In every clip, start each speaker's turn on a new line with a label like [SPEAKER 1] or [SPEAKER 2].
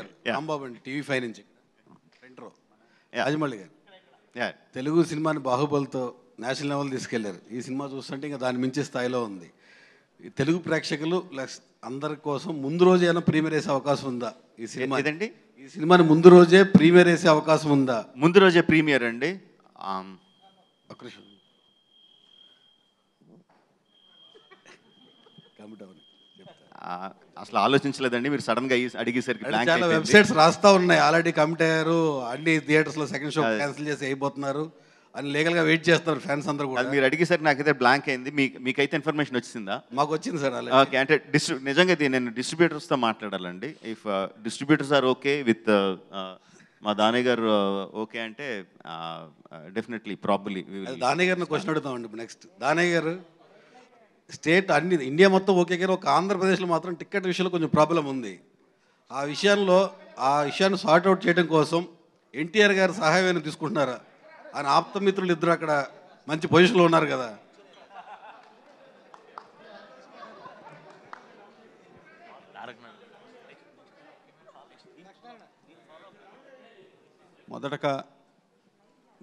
[SPEAKER 1] అండి TV five నుంచి రాజమౌళి గారు తెలుగు సినిమాని బాహుబలితో నేషనల్ లెవెల్ తీసుకెళ్లారు ఈ సినిమా చూస్తుంటే ఇంకా దాని మించి స్థాయిలో ఉంది తెలుగు ప్రేక్షకులు అందరి కోసం ముందు రోజు ఏమైనా ప్రీమియర్ వేసే అవకాశం ఉందా ఈ సినిమా ఏదండి ఈ సినిమాని ముందు రోజే ప్రీమియర్ వేసే అవకాశం ఉందా ముందు రోజే ప్రీమియర్ అండి కృష్ణ చెప్తా
[SPEAKER 2] అసలు ఆలోచించలేదండి మీరు సడన్ గా అడిగేసరికి చాలా వెబ్సైట్స్
[SPEAKER 1] రాస్తా ఉన్నాయి ఆల్రెడీ కమిట్ అయ్యారు అన్ని థియేటర్స్ లో సెకండ్ షో క్యాన్సిల్ చేసి అయిపోతున్నారు
[SPEAKER 2] అని లీగల్ గా వెయిట్ చేస్తారు ఫ్యాన్స్ అందరూ కూడా మీరు అడిగేసరికి నాకైతే బ్లాంక్ అయింది మీకు మీకైతే ఇన్ఫర్మేషన్ వచ్చిందా
[SPEAKER 1] మాకు వచ్చింది సార్ ఓకే
[SPEAKER 2] అంటే డిస్ట్రి నిజంగా ఇది నేను డిస్ట్రిబ్యూటర్స్ తో మాట్లాడాలండి if distributors are okay with మా దాని గారు ఓకే uh, అంటే డెఫినెట్లీ ప్రాబ్లీ
[SPEAKER 1] దాని గారిని క్వశ్చన్ అడుగుతామండి నెక్స్ట్ దాని గారు స్టేట్ అన్ని ఇండియా మొత్తం ఓకే కానీ ఒక ఆంధ్రప్రదేశ్లో మాత్రం టికెట్ విషయంలో కొంచెం ప్రాబ్లం ఉంది ఆ విషయంలో ఆ విషయాన్ని సార్ట్అవుట్ చేయడం కోసం ఎన్టీఆర్ గారు సహాయం తీసుకుంటున్నారా ఆయన ఆప్తమిత్రులు ఇద్దరు అక్కడ మంచి పొజిషన్లో ఉన్నారు కదా
[SPEAKER 3] మొదటగా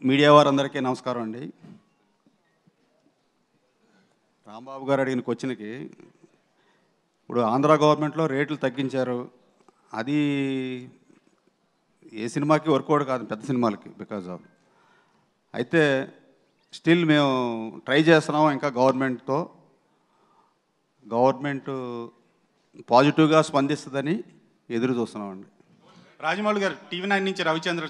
[SPEAKER 3] మీడియా వారందరికీ నమస్కారం అండి రాంబాబు గారు అడిగిన క్వశ్చన్కి ఇప్పుడు ఆంధ్ర గవర్నమెంట్లో రేట్లు తగ్గించారు అది ఏ సినిమాకి వర్కౌట్ కాదు పెద్ద సినిమాలకి బికాజ్ ఆఫ్ అయితే స్టిల్ మేము ట్రై చేస్తున్నాము ఇంకా గవర్నమెంట్తో గవర్నమెంట్ పాజిటివ్గా స్పందిస్తుందని ఎదురు చూస్తున్నామండి రాజమౌళి గారు టీవీ నైన్ నుంచి రవిచంద్ర